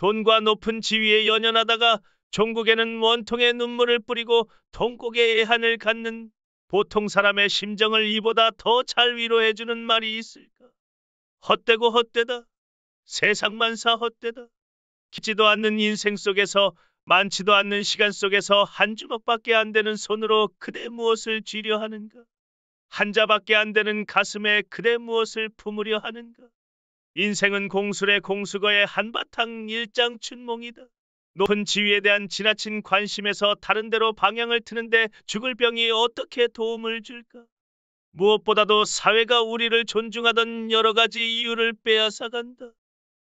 돈과 높은 지위에 연연하다가 종국에는 원통의 눈물을 뿌리고 통곡의 애한을 갖는 보통 사람의 심정을 이보다 더 잘 위로해주는 말이 있을까? 헛되고 헛되다. 세상만 사 헛되다. 기지도 않는 인생 속에서 많지도 않는 시간 속에서 한 주먹밖에 안 되는 손으로 그대 무엇을 쥐려 하는가? 한 자밖에 안 되는 가슴에 그대 무엇을 품으려 하는가? 인생은 공술의 공수거의 한바탕 일장춘몽이다. 높은 지위에 대한 지나친 관심에서 다른 데로 방향을 트는데 죽을 병이 어떻게 도움을 줄까? 무엇보다도 사회가 우리를 존중하던 여러 가지 이유를 빼앗아간다.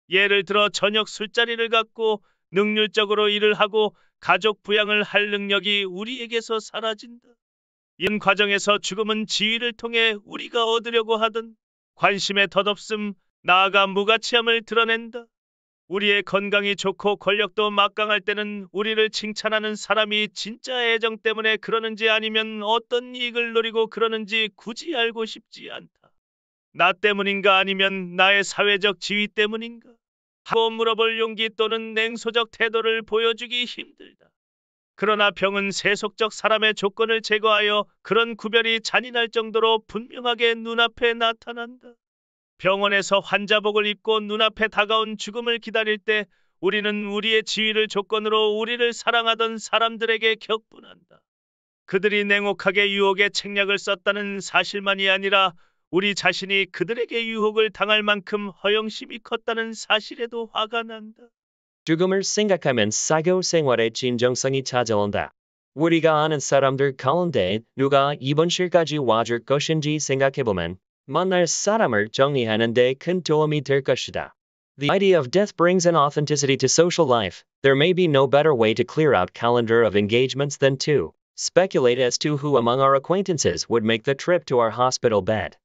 예를 들어 저녁 술자리를 갖고 능률적으로 일을 하고 가족 부양을 할 능력이 우리에게서 사라진다. 이런 과정에서 죽음은 지위를 통해 우리가 얻으려고 하던 관심의 덧없음, 나아가 무가치함을 드러낸다. 우리의 건강이 좋고 권력도 막강할 때는 우리를 칭찬하는 사람이 진짜 애정 때문에 그러는지 아니면 어떤 이익을 노리고 그러는지 굳이 알고 싶지 않다. 나 때문인가 아니면 나의 사회적 지위 때문인가? 하고 물어볼 용기 또는 냉소적 태도를 보여주기 힘들다. 그러나 병은 세속적 사람의 조건을 제거하여 그런 구별이 잔인할 정도로 분명하게 눈앞에 나타난다. 병원에서 환자복을 입고 눈앞에 다가온 죽음을 기다릴 때 우리는 우리의 지위를 조건으로 우리를 사랑하던 사람들에게 격분한다. 그들이 냉혹하게 유혹의 책략을 썼다는 사실만이 아니라 우리 자신이 그들에게 유혹을 당할 만큼 허영심이 컸다는 사실에도 화가 난다. 죽음을 생각하면 사교 생활의 진정성이 찾아온다. 우리가 아는 사람들 가운데 누가 입원 실까지 와줄 것인지 생각해보면 만날 사람을 정리하는데 큰 도움이 될 것이다. The idea of death brings an authenticity to social life. There may be no better way to clear out calendar of engagements than to speculate as to who among our acquaintances would make the trip to our hospital bed.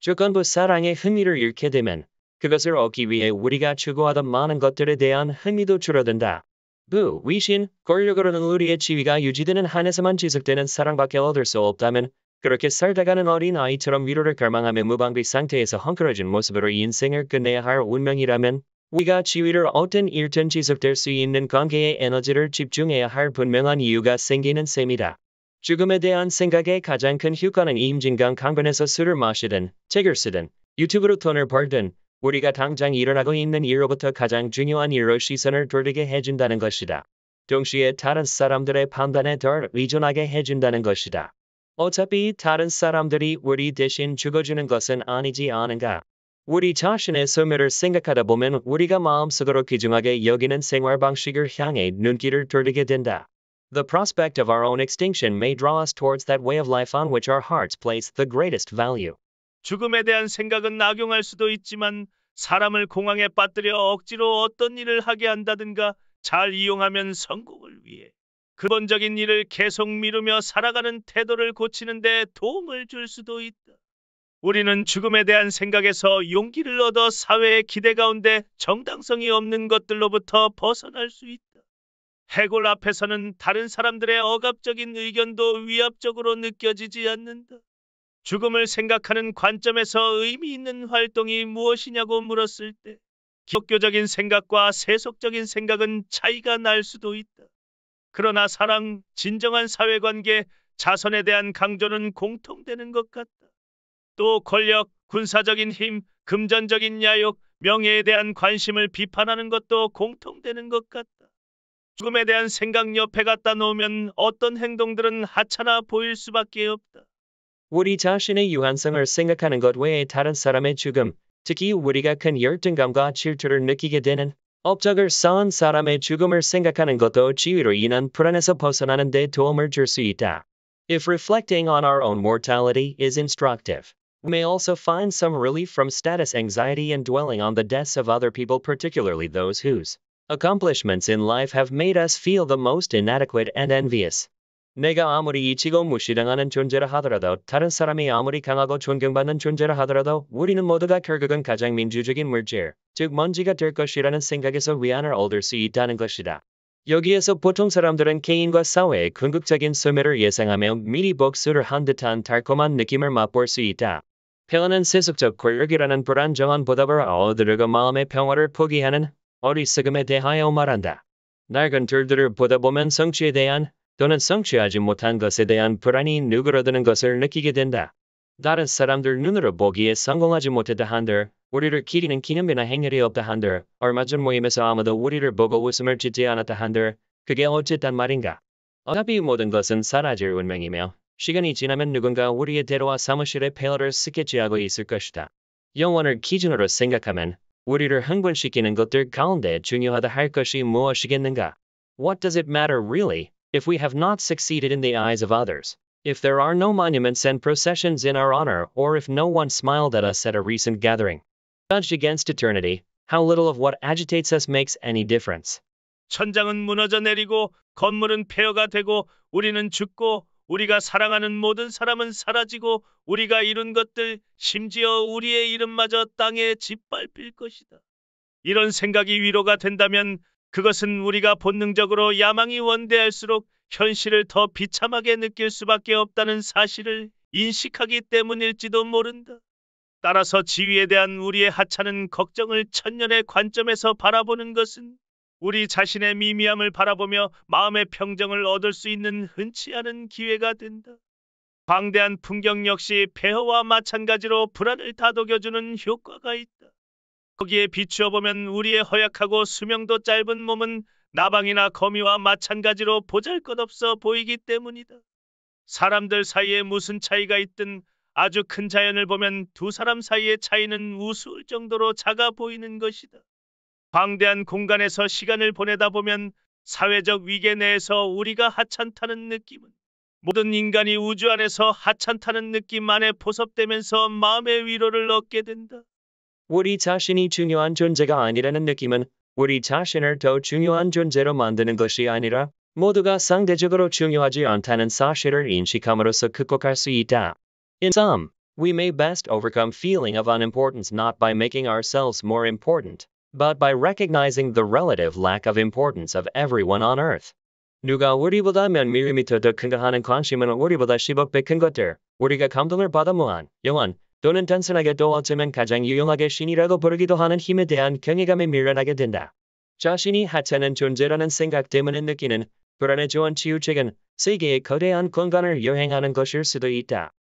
조건부 사랑에 흥미를 잃게 되면 그것을 얻기 위해 우리가 추구하던 많은 것들에 대한 흥미도 줄어든다. 부, 위신, 권력으로는 우리의 지위가 유지되는 한에서만 지속되는 사랑밖에 얻을 수 없다면 그렇게 살다가는 어린 아이처럼 위로를 갈망하며 무방비 상태에서 헝클어진 모습으로 인생을 끝내야 할 운명이라면 우리가 지위를 얻든 일든 지속될 수 있는 관계의 에너지를 집중해야 할 분명한 이유가 생기는 셈이다. 죽음에 대한 생각의 가장 큰 효과는 임진강 강변에서 술을 마시든 책을 쓰든 유튜브로 돈을 벌든 우리가 당장 일어나고 있는 일로부터 가장 중요한 일로 시선을 돌리게 해준다는 것이다. 동시에 다른 사람들의 판단에 덜 의존하게 해준다는 것이다. 어차피 다른 사람들이 우리 대신 죽어주는 것은 아니지 않은가. 우리 자신의 소멸을 생각하다 보면 우리가 마음속으로 귀중하게 여기는 생활 방식을 향해 눈길을 돌리게 된다. The prospect of our own extinction may draw us towards that way of life on which our hearts place the greatest value. 죽음에 대한 생각은 악용할 수도 있지만 사람을 공황에 빠뜨려 억지로 어떤 일을 하게 한다든가 잘 이용하면 성공을 위해 근본적인 일을 계속 미루며 살아가는 태도를 고치는 데 도움을 줄 수도 있다. 우리는 죽음에 대한 생각에서 용기를 얻어 사회의 기대 가운데 정당성이 없는 것들로부터 벗어날 수 있다. 해골 앞에서는 다른 사람들의 억압적인 의견도 위압적으로 느껴지지 않는다. 죽음을 생각하는 관점에서 의미 있는 활동이 무엇이냐고 물었을 때 기독교적인 생각과 세속적인 생각은 차이가 날 수도 있다. 그러나 사랑, 진정한 사회관계, 자선에 대한 강조는 공통되는 것 같다. 또 권력, 군사적인 힘, 금전적인 야욕, 명예에 대한 관심을 비판하는 것도 공통되는 것 같다. 죽음에 대한 생각 옆에 갖다 놓으면 어떤 행동들은 하찮아 보일 수밖에 없다. 우리 자신의 유한성을 생각하는 것 외에 다른 사람의 죽음, 특히 우리가 큰 열등감과 질투를 느끼게 되는 업적을 쌓은 사람의 죽음을 생각하는 것도 지위로 인한 불안에서 벗어나는 데 도움을 있다. If reflecting on our own mortality is instructive, we may also find some relief from status anxiety and dwelling on the deaths of other people, particularly those whose accomplishments in life have made us feel the most inadequate and envious. 내가 아무리 이 직업 무시당하는 존재라 하더라도 다른 사람이 아무리 강하고 존경받는 존재라 하더라도 우리는 모두가 결국은 가장 민주적인 물질, 즉 먼지가 될 것이라는 생각에서 위안을 얻을 수 있다는 것이다. 여기에서 보통 사람들은 개인과 사회의 궁극적인 소멸을 예상하며 미리 복수를 한 듯한 달콤한 느낌을 맛볼 수 있다. 평화은 세속적 권력이라는 불안정한 보답을 어두르고 마음의 평화를 포기하는 어리석음에 대하여 말한다. 낡은 들들을 보다 보면 성취에 대한 또는 성취하지 못한 것에 대한 불안이 누그러드는 것을 느끼게 된다. 다른 사람들 눈으로 보기에 성공하지 못했다 한들, 우리를 기리는 기념이나 행렬이 없다 한들, 얼마 전 모임에서 아무도 우리를 보고 웃음을 짓지 않았다 한들, 그게 어쨌단 말인가. 어차피 모든 것은 사라질 운명이며, 시간이 지나면 누군가 우리의 대로와 사무실의 페어를 스케치하고 있을 것이다. 영원을 기준으로 생각하면, 우리를 흥분시키는 것들 가운데 중요하다 할 것이 무엇이겠는가? What does it matter really? if we have not succeeded in the eyes of others, if there are no monuments and processions in our honor, or if no one smiled at us at a recent gathering. Judged against eternity, how little of what agitates us makes any difference. 천장은 무너져 내리고 건물은 폐허가 되고 우리는 죽고 우리가 사랑하는 모든 사람은 사라지고 우리가 이룬 것들 심지어 우리의 이름마저 땅에 짓밟힐 것이다. 이런 생각이 위로가 된다면 그것은 우리가 본능적으로 야망이 원대할수록 현실을 더 비참하게 느낄 수밖에 없다는 사실을 인식하기 때문일지도 모른다. 따라서 지위에 대한 우리의 하찮은 걱정을 천년의 관점에서 바라보는 것은 우리 자신의 미미함을 바라보며 마음의 평정을 얻을 수 있는 흔치 않은 기회가 된다. 방대한 풍경 역시 폐허와 마찬가지로 불안을 다독여주는 효과가 있다. 거기에 비추어 보면 우리의 허약하고 수명도 짧은 몸은 나방이나 거미와 마찬가지로 보잘것없어 보이기 때문이다. 사람들 사이에 무슨 차이가 있든 아주 큰 자연을 보면 두 사람 사이의 차이는 우스울 정도로 작아 보이는 것이다. 방대한 공간에서 시간을 보내다 보면 사회적 위계 내에서 우리가 하찮다는 느낌은 모든 인간이 우주 안에서 하찮다는 느낌 안에 포섭되면서 마음의 위로를 얻게 된다. 우리 자신이 중요한 존재가 아니라는 느낌은 우리 자신을 더 중요한 존재로 만드는 것이 아니라 모두가 상대적으로 중요하지 않다는 사실을 인식함으로써 극복할 수 있다. In sum, we may best overcome feeling of unimportance not by making ourselves more important, but by recognizing the relative lack of importance of everyone on earth. 누가 우리보다 몇 밀리미터 더 큰가 하는 관심은 우리보다 10억 배큰 것들, 우리가 감동을 받아 무한, 영원, 또는 단순하게도 어쩌면 가장 유용하게 신이라고 부르기도 하는 힘에 대한 경외감에 밀려나게 된다. 자신이 하찮은 존재라는 생각 때문에 느끼는 불안에 좋은 치유책은 세계의 거대한 공간을 여행하는 것일 수도 있다.